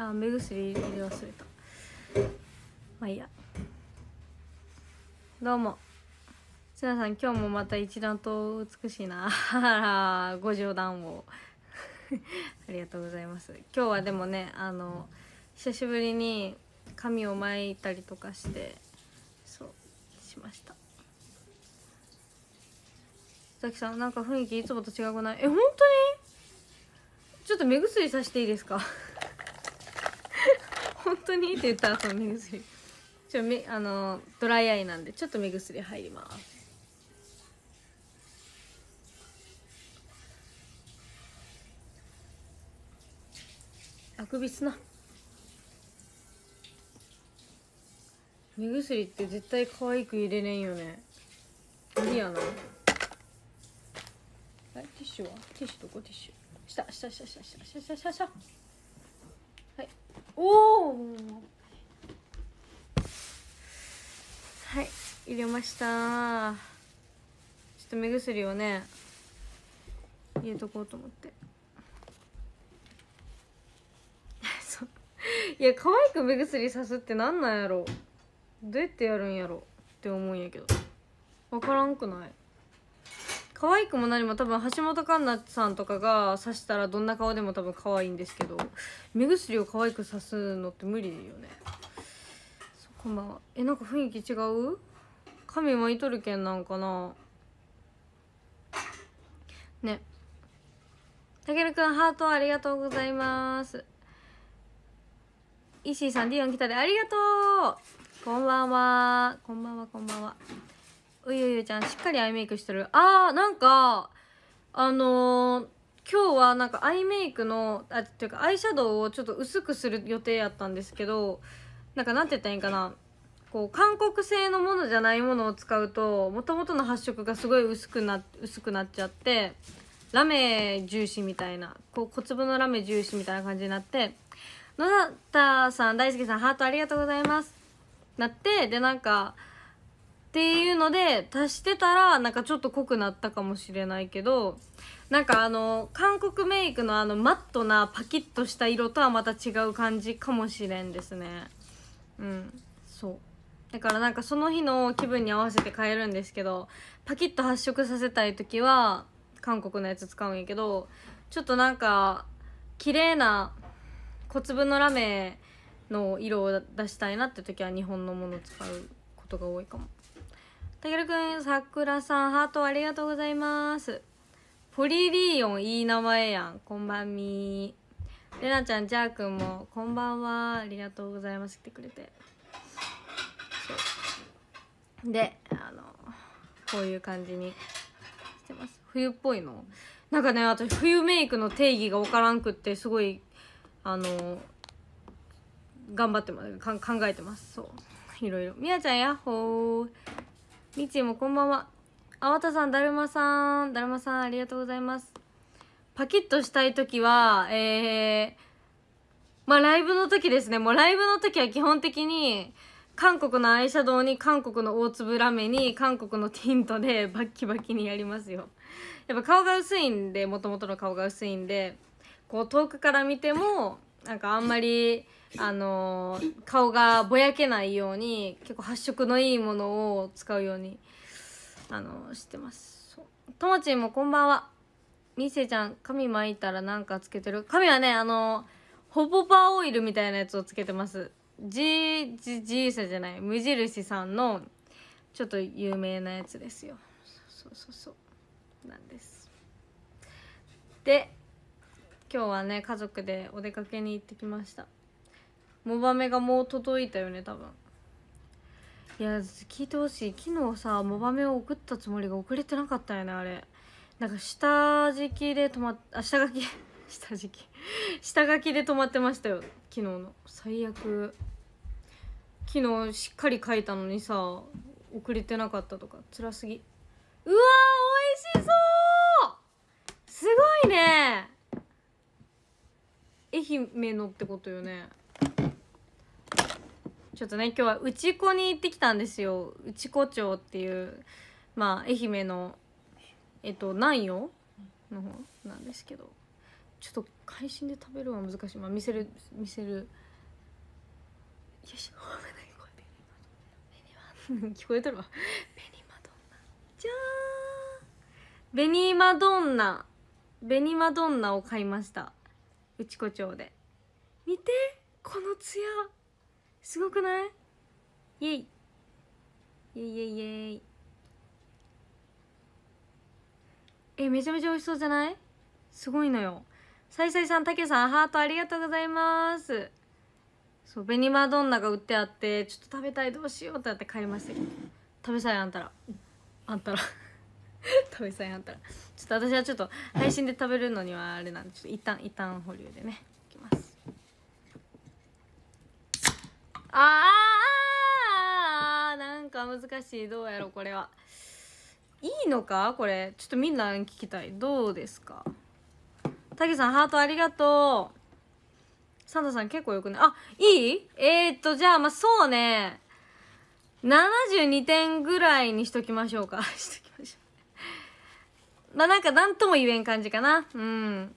あ目薬入れ忘れたまあいいやどうもつなさん今日もまた一段と美しいな あらご冗談を ありがとうございます今日はでもねあの久しぶりに髪を巻いたりとかしてそうしました佐々木さんなんか雰囲気いつもと違くないえ本当にちょっと目薬さしていいですか本当にって言ったらその目薬ちょめあのドライアイなんでちょっと目薬入りますあくびすな目薬って絶対可愛く入れれんよね無理やないティッシュはティッシュどこティッシュ下下下下下下下下下はいおおはい入れましたちょっと目薬をね入れとこうと思って そういや可愛く目薬さすってなんなんやろどうやってやるんやろって思うんやけど分からんくない可愛くも何も多分橋本環奈さんとかが刺したらどんな顔でも多分可愛いんですけど目薬を可愛く刺すのって無理よねそこまあえなんか雰囲気違う髪巻いとるけんなんかなねたけるくんハートありがとうございます石井さんディオン来たでありがとうこんばんはこんばんはこんばんはうゆゆちゃんしっかりアイメイクしてるあーなんかあのー、今日はなんかアイメイクのあっていうかアイシャドウをちょっと薄くする予定やったんですけどなんかなんて言ったらいいんかなこう韓国製のものじゃないものを使うともともとの発色がすごい薄くな薄くなっちゃってラメ重視みたいなこう小粒のラメ重視みたいな感じになって野田さん大輔さんハートありがとうございますなってでなんかっていうので足してたらなんかちょっと濃くなったかもしれないけどなんかあの韓国メイクのあのマットなパキッとした色とはまた違う感じかもしれんですねうんそうだからなんかその日の気分に合わせて変えるんですけどパキッと発色させたい時は韓国のやつ使うんやけどちょっとなんか綺麗な小粒のラメの色を出したいなって時は日本のものを使うことが多いかも。たけるくん、さくらさん、ハートありがとうございます。ポリリーオン、いい名前やん。こんばんみー。れなちゃん、じゃーくんも、こんばんは。ありがとうございます。来てくれて。で、あの、こういう感じにしてます。冬っぽいのなんかね、私、冬メイクの定義がわからんくって、すごい、あの、頑張ってます。考えてます。そう。いろいろ。みやちゃん、やっほー。みちもこんばんはあわたさんだるまさんだるまさんありがとうございますパキッとしたい時はえー、まあライブの時ですねもうライブの時は基本的に韓国のアイシャドウに韓国の大粒ラメに韓国のティントでバッキバキにやりますよやっぱ顔が薄いんでもともとの顔が薄いんでこう遠くから見てもなんかあんまりあの顔がぼやけないように結構発色のいいものを使うように、あのしてますともちんもこんばんはみせちゃん髪巻いたらなんかつけてる髪はねあのほホパパオイルみたいなやつをつけてます G ジジいサじゃない無印さんのちょっと有名なやつですよそうそうそうなんですで今日はね家族でお出かけに行ってきましたモバメがもう届いたよね多分いや聞いてほしい昨日さモバメを送ったつもりが送れてなかったよねあれなんか下敷きで止まっあ下書き 下敷き下書きで止まってましたよ昨日の最悪昨日しっかり書いたのにさ遅れてなかったとか辛すぎうわー美味しそうすごいね愛媛のってことよねちょっとね今日は内子に行ってきたんですよ内子町っていうまあ愛媛のえっと南陽の方なんですけどちょっと会心で食べるは難しいまあ見せる見せるよし聞こえとるわ紅マドンナじゃーん紅マドンナ紅マドンナを買いました内子町で見てこのツヤすごくないイェイイェイイェイイェイえめちゃめちゃ美味しそうじゃないすごいのよさいさいさんたけさんハートありがとうございますそう紅マドンナが売ってあってちょっと食べたいどうしようってなって買いましたけど食べさえあんたらあんたら 食べさえあんたらちょっと私はちょっと配信で食べるのにはあれなんでちょっと一旦一旦保留でねああなんか難しいどうやろこれはいいのかこれちょっとみんな聞きたいどうですかたけさんハートありがとうサンタさん結構よくねあいいえー、っとじゃあまあそうね72点ぐらいにしときましょうか しときましょうまあなんか何とも言えん感じかなうん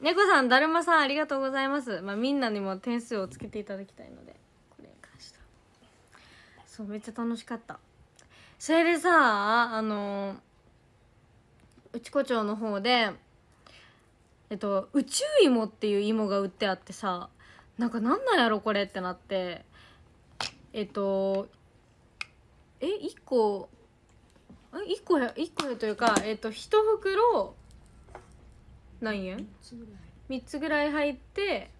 猫さんだるまさんありがとうございますまあみんなにも点数をつけていただきたいのでそうめっちゃ楽しかったそれでさあの内子町の方でえっと宇宙芋っていう芋が売ってあってさなんかなんなんやろこれってなってえっとえ一1個1個1個というかえっと1袋何円 ?3 つぐらい入って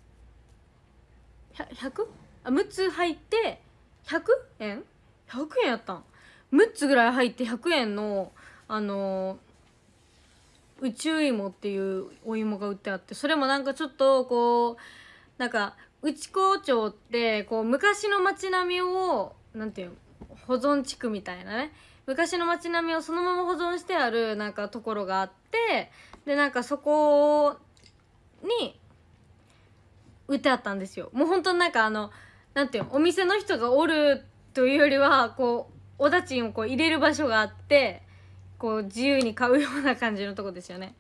100? あ6つ入って100円 ?100 円やったん6つぐらい入って100円のあのー、宇宙芋っていうお芋が売ってあってそれもなんかちょっとこうなんか内子町ってこう昔の街並みを何ていう保存地区みたいなね昔の街並みをそのまま保存してあるなんかところがあってでなんかそこに売ってあったんですよもう本当になんかあのなんていうお店の人がおるというよりはこうおだちんをこう入れる場所があってこう自由に買うような感じのとこですよね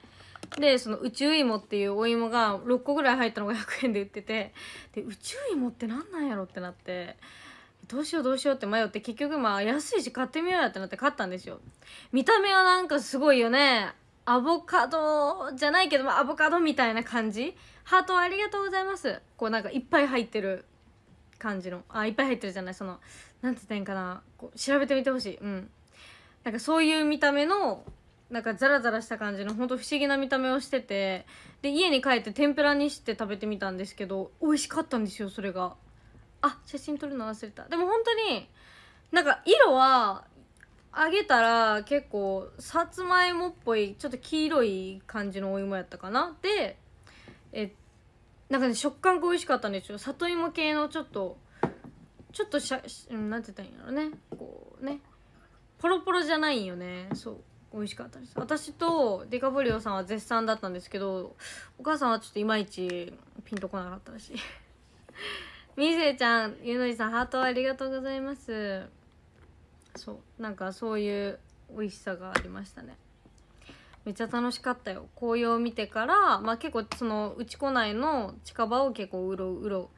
でその宇宙芋っていうお芋が6個ぐらい入ったのが100円で売っててで宇宙芋って何なんやろってなってどうしようどうしようって迷って結局まあ安いし買ってみようやってなって買ったんですよ見た目はなんかすごいよねアボカドじゃないけどアボカドみたいな感じハートありがとうございますこうなんかいっぱい入ってる感じのあいっぱい入ってるじゃないその何て言ったらいいんかなこう調べてみてほしいうんなんかそういう見た目のなんかザラザラした感じのほんと不思議な見た目をしててで家に帰って天ぷらにして食べてみたんですけど美味しかったんですよそれがあ写真撮るの忘れたでも本当になんか色は揚げたら結構さつまいもっぽいちょっと黄色い感じのお芋やったかなでえっなんかね食感が美味しかったんですよ里芋系のちょっとちょっとしゃなんて言ったらいいんだろうねこうねポロポロじゃないよねそう美味しかったです私とデカブリオさんは絶賛だったんですけどお母さんはちょっといまいちピンとこなかったらしい みせちゃんゆのりさんハートありがとうございますそうなんかそういう美味しさがありましたねめっちゃ楽しかったよ紅葉を見てから、まあ、結構その内子内の近場を結構うろうろ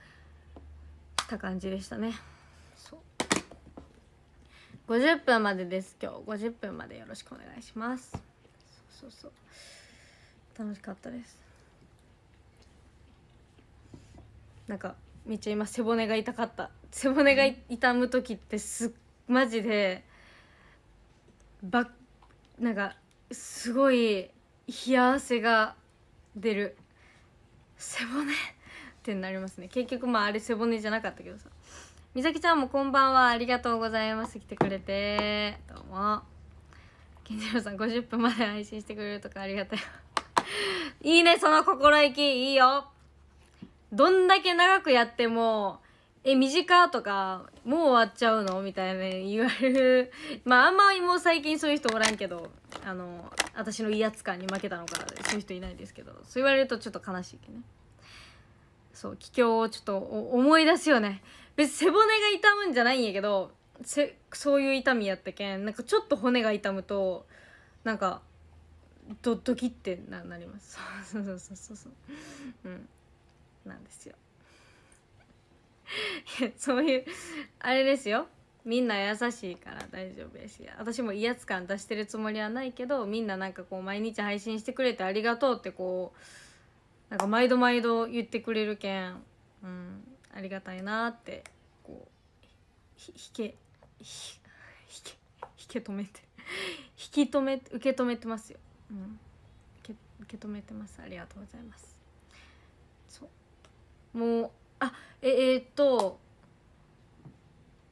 した感じでしたねそう50分までです今日50分までよろしくお願いしますそうそう楽しかったですなんかめっちゃ今背骨が痛かった背骨が痛む時ってすっマジでばなんかすごい冷や汗が出る背骨ってなりますね結局まああれ背骨じゃなかったけどさみさきちゃんもこんばんはありがとうございます来てくれてどうも健次郎さん50分まで配信してくれるとかありがたいいいねその心意気いいよどんだけ長くやってもえ、短とか、もう終わっちゃうのみたいな言われる。まあ、あんまりもう最近そういう人おらんけど、あの、私の威圧感に負けたのか、そういう人いないですけど、そう言われるとちょっと悲しいけどね。そう、気境をちょっと思い出すよね。別背骨が痛むんじゃないんやけど、せそういう痛みやったけん、なんかちょっと骨が痛むと、なんか、ドドキってななります。そうそうそうそうそう。うん。なんですよ。そういうあれですよみんな優しいから大丈夫やし私も威圧感出してるつもりはないけどみんななんかこう毎日配信してくれてありがとうってこうなんか毎度毎度言ってくれるけん、うん、ありがたいなってこう引け引け引け止めて 引き止め受け止めてますよ、うん、受け受け止めてますありがとうございますそうもうあええー、っと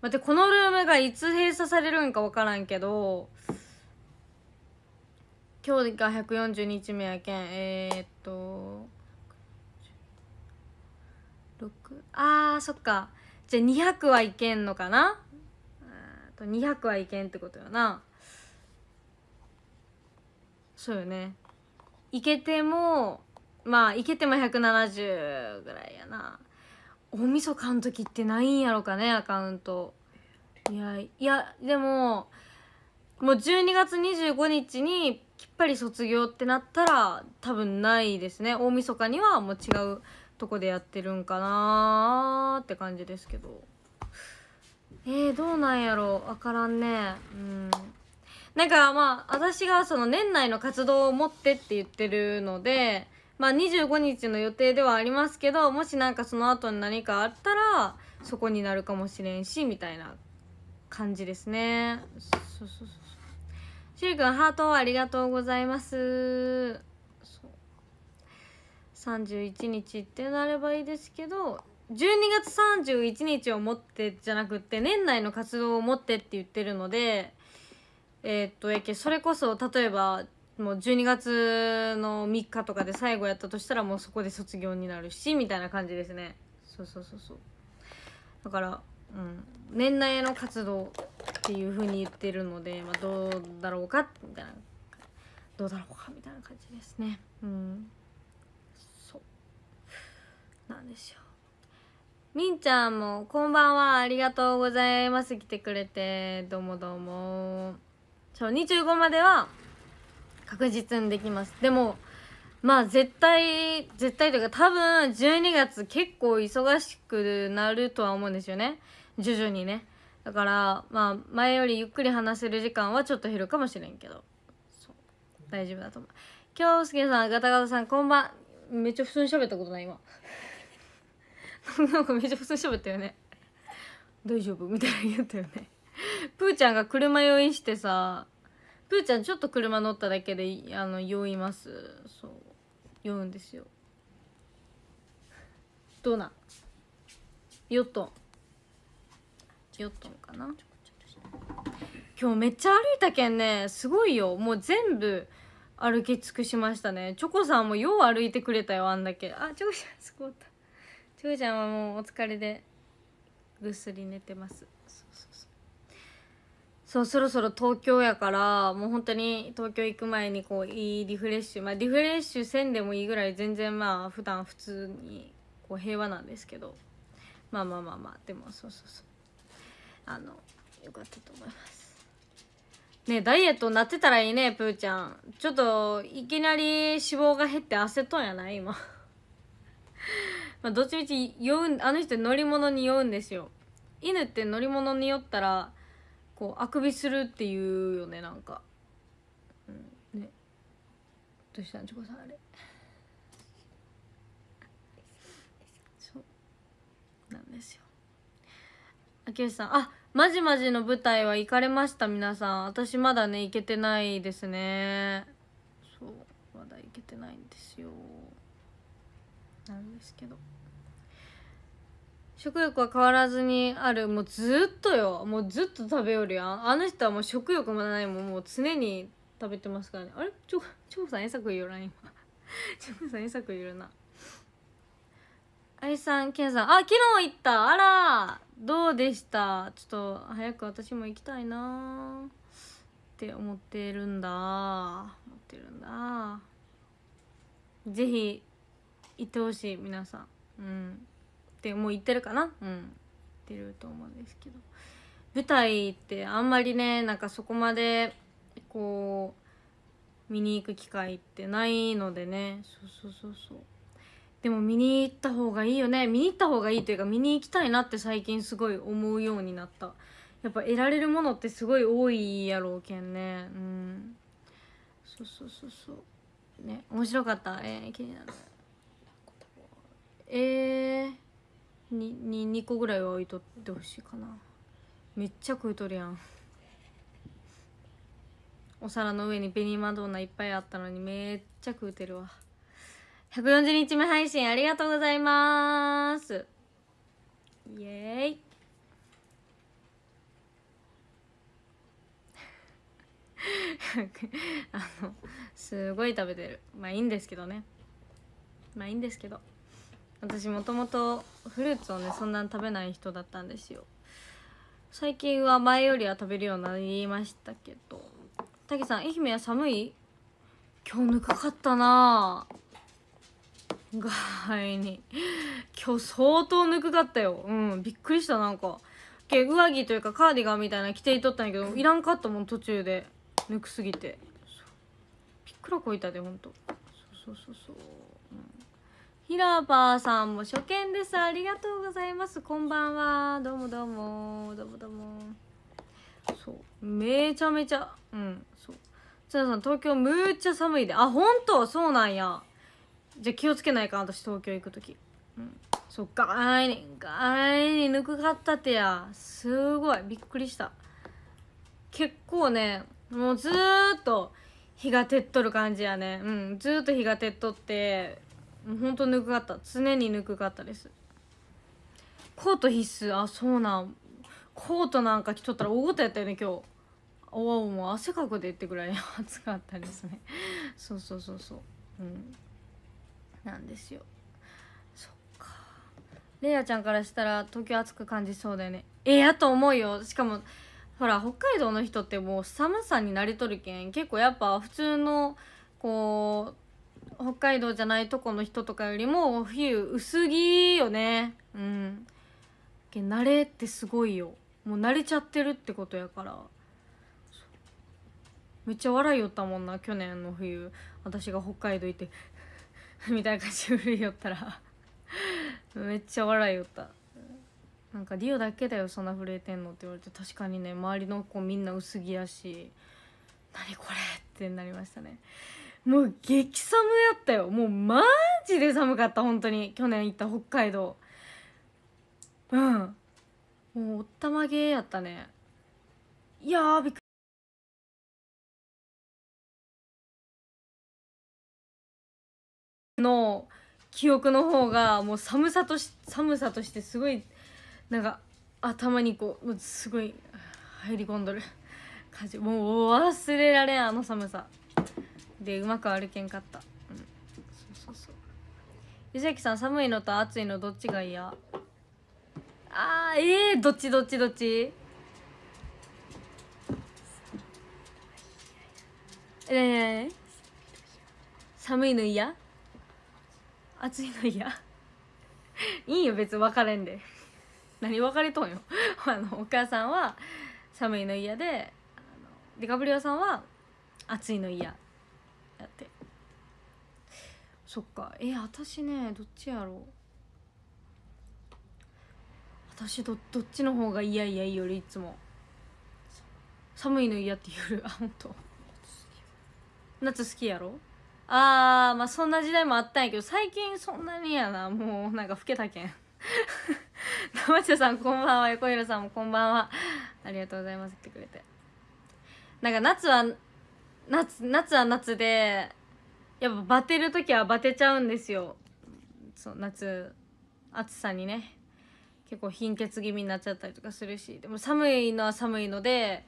待ってこのルームがいつ閉鎖されるんか分からんけど今日が140日目やけんえー、っと6あーそっかじゃあ200はいけんのかなと200はいけんってことよなそうよねいけてもまあいけても170ぐらいやな大晦日の時ってないんやろかねアカウントいやいやでももう12月25日にきっぱり卒業ってなったら多分ないですね大晦日にはもう違うとこでやってるんかなーって感じですけどえー、どうなんやろ分からんねうんなんかまあ私がその年内の活動を持ってって言ってるのでまあ25日の予定ではありますけどもしなんかその後に何かあったらそこになるかもしれんしみたいな感じですねそうそうそうハートありがとうございます31日ってなればいいですけど12月31日をもってじゃなくって年内の活動をもってって言ってるのでえー、っとやけそれこそ例えばもう12月の3日とかで最後やったとしたらもうそこで卒業になるしみたいな感じですねそうそうそうそうだから、うん、年内の活動っていうふうに言ってるので、まあ、どうだろうかみたいなどうだろうかみたいな感じですねうんそうなんですよみんちゃんもこんばんはありがとうございます来てくれてどうもどうもそう25までは確実にできますでもまあ絶対絶対というか多分12月結構忙しくなるとは思うんですよね徐々にねだからまあ前よりゆっくり話せる時間はちょっと減るかもしれんけど大丈夫だと思う今日すけさんガタガタさんこんばんめっちゃ普通に喋ったことない今 なんかめっちゃ普通に喋ったよね大丈夫みたいな言ったよねプーちゃんが車酔いしてさぷーちゃんちょっと車乗っただけであの酔いますそう酔うんですよどうな酔っとん酔っとんかな今日めっちゃ歩いたけんねすごいよもう全部歩き尽くしましたねチョコさんもよう歩いてくれたよあんだけあチョコちゃんすごったチョコちゃんはもうお疲れでぐっすり寝てますそうそろそろ東京やからもう本当に東京行く前にこういいリフレッシュまあリフレッシュせんでもいいぐらい全然まあ普段普通にこう平和なんですけどまあまあまあまあでもそうそうそうあのよかったと思いますねダイエットなってたらいいねプーちゃんちょっといきなり脂肪が減って焦っとんやない今 まあどっちみち酔うあの人乗り物に酔うんですよ犬って乗り物に酔ったらこうあくびするっていうよねなんか、うん、ねどうしたんチョさんあれそうなんですよ秋吉さんあまじまじの舞台は行かれました皆さん私まだね行けてないですねそうまだ行けてないんですよなんですけど食欲は変わらずにあるもうずっとよもうずっと食べよるやんあの人はもう食欲もないもんもう常に食べてますからねあれちょチョコさんえさくいよら今 チョコさんさくいよるなあいさんけんさんあ昨日行ったあらどうでしたちょっと早く私も行きたいなって思ってるんだ思ってるんだぜひ行ってほしい皆さんうんってもう言ってるかなうん言ってると思うんですけど舞台ってあんまりねなんかそこまでこう見に行く機会ってないのでねそうそうそうそうでも見に行った方がいいよね見に行った方がいいというか見に行きたいなって最近すごい思うようになったやっぱ得られるものってすごい多いやろうけんねうんそうそうそうそうね面白かったえー、気になるえーに2個ぐらいは置いとってほしいかなめっちゃ食うとるやんお皿の上に紅マドーナいっぱいあったのにめっちゃ食うてるわ140日目配信ありがとうございますイエーイ あのすごい食べてるまあいいんですけどねまあいいんですけど私もともとフルーツをねそんなに食べない人だったんですよ最近は前よりは食べるようになりましたけどたけさん愛媛は寒い今日ぬかかったな外に今日相当ぬくかったようんびっくりしたなんか上着というかカーディガンみたいな着ていとったんやけどいらんかったもん途中でぬくすぎてびっくらこいたでほんとそうそうそうそうひらぱーさんも初見です。ありがとうございます。こんばんは。どうもどうも。どうもどうも。そう。めちゃめちゃ、うん、そう。つなさん、東京むっちゃ寒いで。あ、ほんとそうなんや。じゃあ気をつけないか、私東京行くとき。うん。そう、ガーに、ガーにぬくかったてや。すごい。びっくりした。結構ね、もうずっと日が照っとる感じやね。うん。ずっと日が照っとって、もうほんとぬくかった常にぬくかったですコート必須あそうなんコートなんか着とったら大ごとやったよね今日おおもう汗かくでってぐらい 暑かったですねそうそうそうそううんなんですよそっかレイヤちゃんからしたら東京暑く感じそうだよねええやと思うよしかもほら北海道の人ってもう寒さに慣れとるけん結構やっぱ普通のこう北海道じゃないとこの人とかよりもお薄着よねうん慣れってすごいよもう慣れちゃってるってことやからめっちゃ笑いよったもんな去年の冬私が北海道行って みたいな感じで震えよったら めっちゃ笑いよったなんか「ディオだけだよそんな震えてんの」って言われて確かにね周りの子みんな薄着やし「何これ!」ってなりましたねもう激寒やったよもうマジで寒かった本当に去年行った北海道うんもうおったまげやったねいやーびっくりの記憶の方がもう寒さとし寒さとしてすごいなんか頭にこうすごい入り込んどる感じもう忘れられんあの寒さ。でうまく歩けんかったうんそうそうそう吉崎さん寒いのと暑いのどっちが嫌あーええー、どっちどっちどっちええー、寒いの嫌暑いの嫌いいよ別に別れんで何別れとんよ あのお母さんは寒いの嫌でデカブリオさんは暑いの嫌だってそっかえ私ねどっちやろう私どどっちの方がいやいやいいよりいつも寒いの嫌って夜 あ本当夏好きやろあーまあそんな時代もあったんやけど最近そんなにやなもうなんか老けたけん 生瀬さんこんばんは横平さんもこんばんはありがとうございます来てくれてなんか夏は夏夏は夏でやっぱバテる時はバテちゃうんですよそう夏暑さにね結構貧血気味になっちゃったりとかするしでも寒いのは寒いので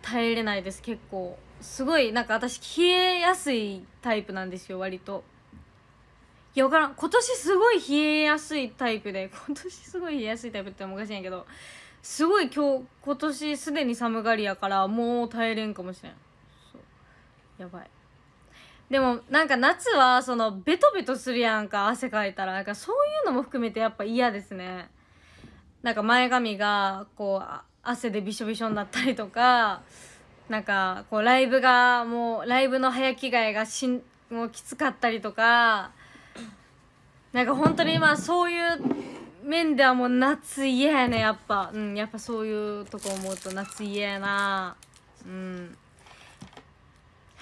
耐えれないです結構すごいなんか私冷えやすいタイプなんですよ割といや分からん今年すごい冷えやすいタイプで今年すごい冷えやすいタイプっておかしいんやけどすごい今日今年すでに寒がりやからもう耐えれんかもしれんやばいでもなんか夏はそのベトベトするやんか汗かいたらなんかそういうのも含めてやっぱ嫌ですねなんか前髪がこう汗でびしょびしょになったりとかなんかこうライブがもうライブの早着替えがしんもうきつかったりとかなんか本当に今そういう面ではもう夏嫌やねやっぱうんやっぱそういうとこ思うと夏嫌やなうん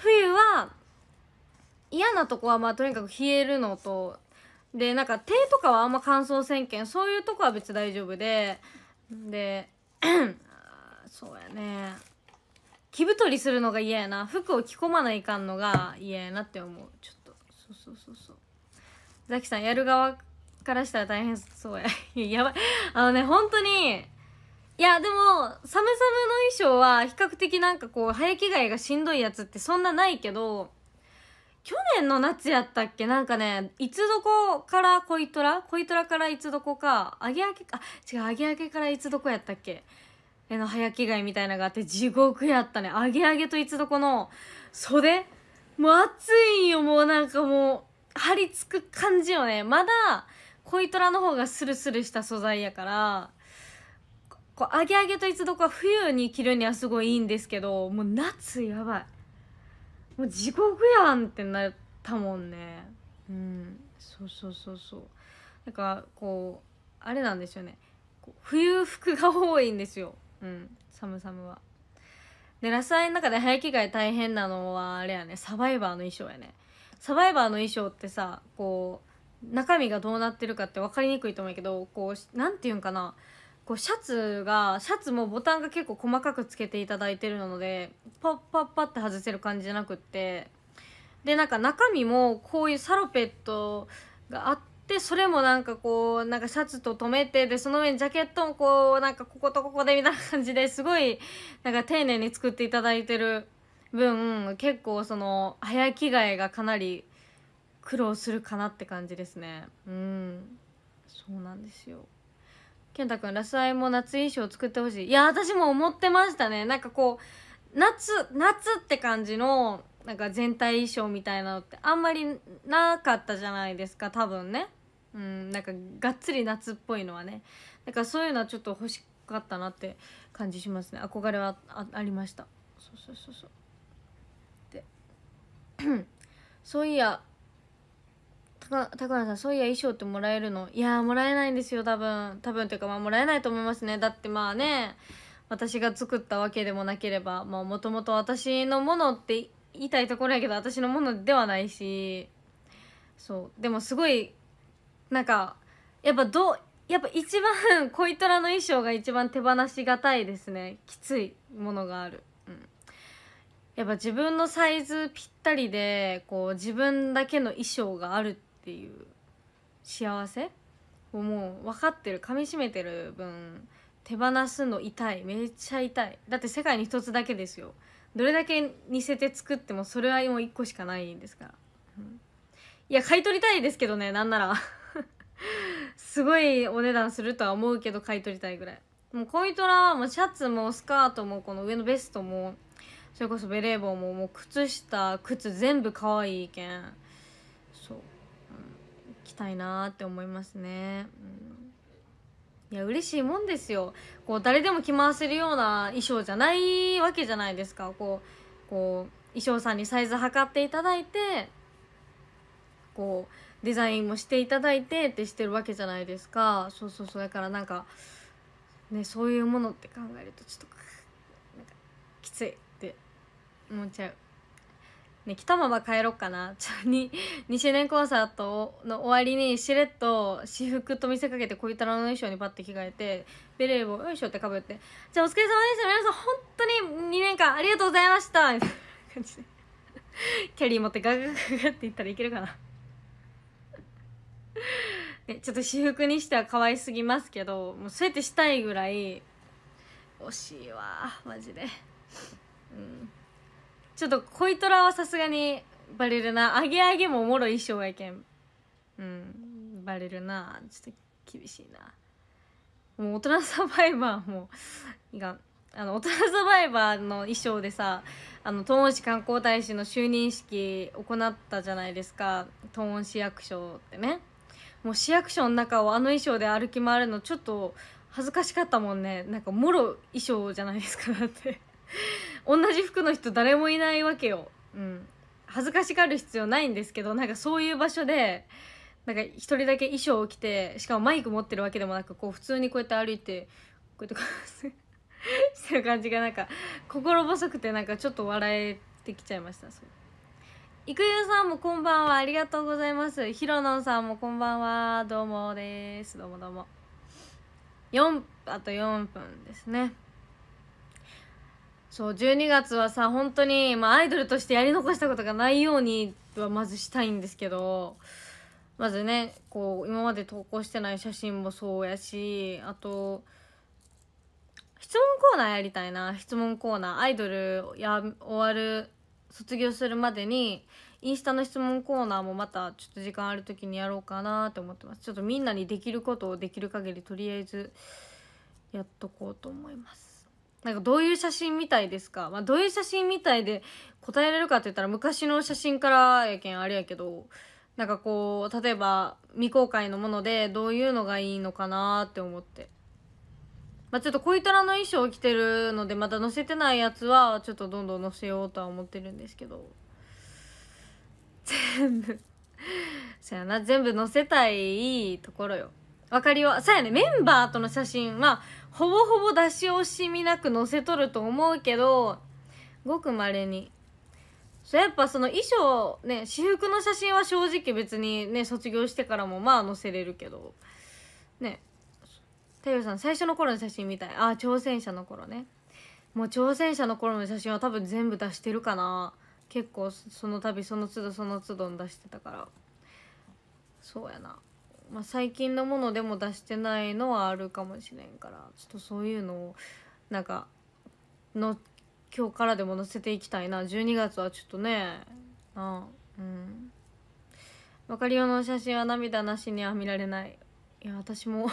冬は嫌なとこはまあとにかく冷えるのとでなんか手とかはあんま乾燥せんけんそういうとこは別に大丈夫でで そうやね着太りするのが嫌やな服を着込まないかんのが嫌やなって思うちょっとそうそうそうそうザキさんやる側からしたら大変そうや やばいあのね本当にいやでもサムサムの衣装は比較的なんかこう早着替えがしんどいやつってそんなないけど去年の夏やったっけなんかねいつどこから恋らこ恋とらからいつどこかあげ揚げか違うあげあげからいつどこやったっけえの早着替えみたいなのがあって地獄やったねあげあげといつどこの袖もう暑いよもうなんかもう張り付く感じよねまだ恋とらの方がスルスルした素材やからこうアゲアゲと一度こう冬に着るにはすごいいいんですけどもう夏やばいもう地獄やんってなったもんねうんそうそうそうそうなんかこうあれなんですよね冬服が多いんですようん寒ムはでラスアイの中で早着替え大変なのはあれやねサバイバーの衣装やねサバイバーの衣装ってさこう中身がどうなってるかって分かりにくいと思うけどこう何て言うんかなこうシャツがシャツもボタンが結構細かくつけていただいてるのでパッパッパって外せる感じじゃなくってでなんか中身もこういうサロペットがあってそれもなんかこうなんかシャツと留めてでその上にジャケットもこうなんかこことここでみたいな感じですごいなんか丁寧に作っていただいてる分結構その早着替えがかなり苦労するかなって感じですねうんそうなんですよ健太くんラスアイも夏衣装作ってほしいいや私も思ってましたねなんかこう夏夏って感じのなんか全体衣装みたいなのってあんまりなかったじゃないですか多分ねうんなんかがっつり夏っぽいのはねだからそういうのはちょっと欲しかったなって感じしますね憧れはあありましたそうそうそうそうで そういや高野さんそういや衣装ってもらえるのいやもらえないんですよ多分多分っていうかまあもらえないと思いますねだってまあね私が作ったわけでもなければもともと私のものって言いたいところやけど私のものではないしそうでもすごいなんかやっぱどやっぱ一番 恋虎の衣装が一番手放しがたいですねきついものがある、うん、やっぱ自分のサイズぴったりでこう自分だけの衣装があるってっていう幸せをもう分かってる噛みしめてる分手放すの痛いめっちゃ痛いだって世界に一つだけですよどれだけ似せて作ってもそれはもう1個しかないんですから、うん、いや買い取りたいですけどねなんならすごいお値段するとは思うけど買い取りたいぐらいもう恋トラはもうシャツもスカートもこの上のベストもそれこそベレー帽ももう靴下靴全部可愛いけんしたいなって思いますね、うん、いや嬉しいもんですよこう誰でも着回せるような衣装じゃないわけじゃないですかこうこう衣装さんにサイズ測っていただいてこうデザインもしていただいてってしてるわけじゃないですかそうそうそうだからなんかねそういうものって考えるとちょっときついって思っちゃう。ね、たまま帰ろっかな。ちょ、に、2周年コンサートの終わりに、しれっと私服と見せかけて、こい太郎の衣装にパッて着替えて、ベレーを、よいしょってかぶって、じゃあお疲れ様でした。皆さん、本当に2年間ありがとうございました。みたいな感じで。キャリー持ってガガガガっていったらいけるかなね、ちょっと私服にしては可愛すぎますけど、もうそうやってしたいぐらい、惜しいわ、マジで。うん。ちょっと恋トラはさすがにバレるなあげあげもおもろい衣装やけんうんバレるなちょっと厳しいなもう大人サバイバーもいあの大人サバイバーの衣装でさあの東温市観光大使の就任式行ったじゃないですか東温市役所ってねもう市役所の中をあの衣装で歩き回るのちょっと恥ずかしかったもんねなんかもろ衣装じゃないですかだって同じ服の人誰もいないわけよ、うん、恥ずかしがる必要ないんですけどなんかそういう場所でなんか一人だけ衣装を着てしかもマイク持ってるわけでもなくこう普通にこうやって歩いてこうやってこう してる感じがなんか心細くてなんかちょっと笑えてきちゃいましたそう育優さんもこんばんはありがとうございますひろのんさんもこんばんはどうもですどうもどうも4あと4分ですねそう12月はさ本当にまあアイドルとしてやり残したことがないようにはまずしたいんですけどまずねこう今まで投稿してない写真もそうやしあと質問コーナーやりたいな質問コーナーアイドルや終わる卒業するまでにインスタの質問コーナーもまたちょっと時間ある時にやろうかなと思ってますちょっとみんなにできることをできる限りとりあえずやっとこうと思いますなんかどういう写真みたいですか、まあ、どういう写真みたいで答えられるかって言ったら昔の写真からやけんあれやけど、なんかこう、例えば未公開のものでどういうのがいいのかなって思って。まあ、ちょっと恋虎の衣装を着てるのでまだ載せてないやつはちょっとどんどん載せようとは思ってるんですけど。全部そやな、全部載せたいところよ。わかりは、そうやね、メンバーとの写真は、ほぼほぼ出し惜しみなく載せとると思うけどごくまれにそやっぱその衣装ね私服の写真は正直別にね卒業してからもまあ載せれるけどね太陽さん最初の頃の写真みたいああ挑戦者の頃ねもう挑戦者の頃の写真は多分全部出してるかな結構その度その都度その都度出してたからそうやなまあ、最近のものでも出してないのはあるかもしれんからちょっとそういうのをなんかの今日からでも載せていきたいな12月はちょっとねあうん分かりよの写真は涙なしには見られないいや私も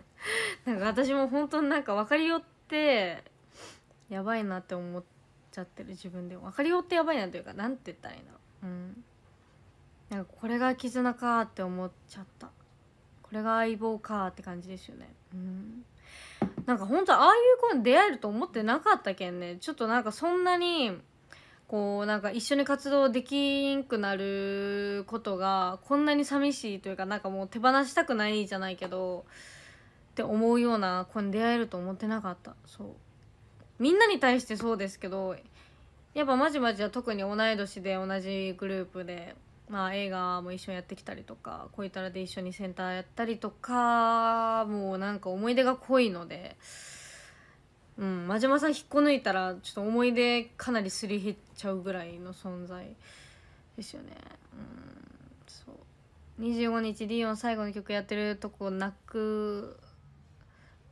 なんか私も本当になんか分かりよってやばいなって思っちゃってる自分でも分かりよってやばいなというか何て言ったらいいのううんなんかこれが絆かって思っちゃったこれが相棒かって感じですよねうんなんか本当ああいう子に出会えると思ってなかったけんねちょっとなんかそんなにこうなんか一緒に活動できんくなることがこんなに寂しいというかなんかもう手放したくないじゃないけどって思うような子に出会えると思ってなかったそうみんなに対してそうですけどやっぱまじまじは特に同い年で同じグループでまあ、映画も一緒にやってきたりとか恋たらで一緒にセンターやったりとかもうなんか思い出が濃いので、うん、真島さん引っこ抜いたらちょっと思い出かなりすり減っちゃうぐらいの存在ですよね。うんそう25日リオン最後の曲やってるとこ泣く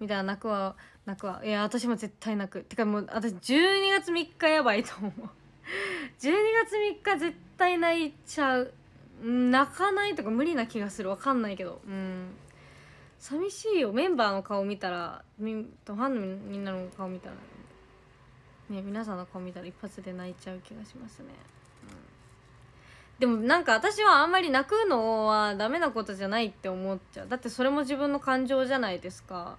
みたいな泣くは泣くはいや私も絶対泣くてかもう私12月3日やばいと思う12月3日絶対泣いちゃう泣かないとか無理な気がするわかんないけどうん寂しいよメンバーの顔見たらファンのみんなの顔見たらね皆さんの顔見たら一発で泣いちゃう気がしますね、うん、でもなんか私はあんまり泣くのはダメなことじゃないって思っちゃうだってそれも自分の感情じゃないですか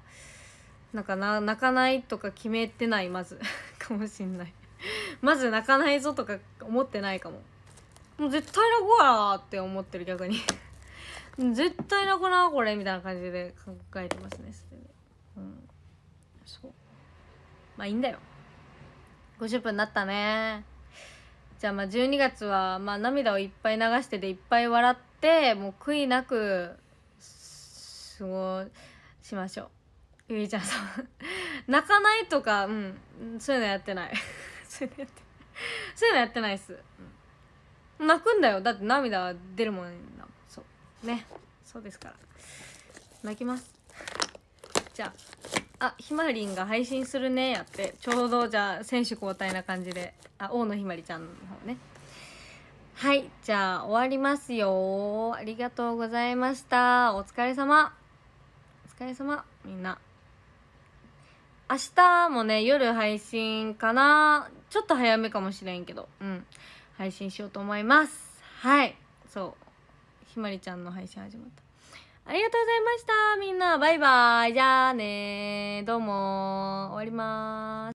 なんかな泣かないとか決めてないまず かもしんない まず泣かないぞとか思ってないかももう絶対泣こうやーって思ってる逆に 絶対泣くなこれみたいな感じで考えてますねすでにうんそうまあいいんだよ50分になったねじゃあまあ12月はまあ涙をいっぱい流してでいっぱい笑ってもう悔いなく過ごしましょうゆいちゃんさん 泣かないとかうんそういうのやってないそういうのやってそういうのやってないっす、うん、泣くんだよだって涙出るもんなそうねそうですから泣きますじゃああひまりんが配信するねやってちょうどじゃあ選手交代な感じであ大野ひまりちゃんの方ねはいじゃあ終わりますよありがとうございましたお疲れ様お疲れ様みんな明日もね、夜配信かな。ちょっと早めかもしれんけど、うん。配信しようと思います。はい。そう。ひまりちゃんの配信始まった。ありがとうございました。みんな、バイバイ。じゃあねどうも終わりまーす。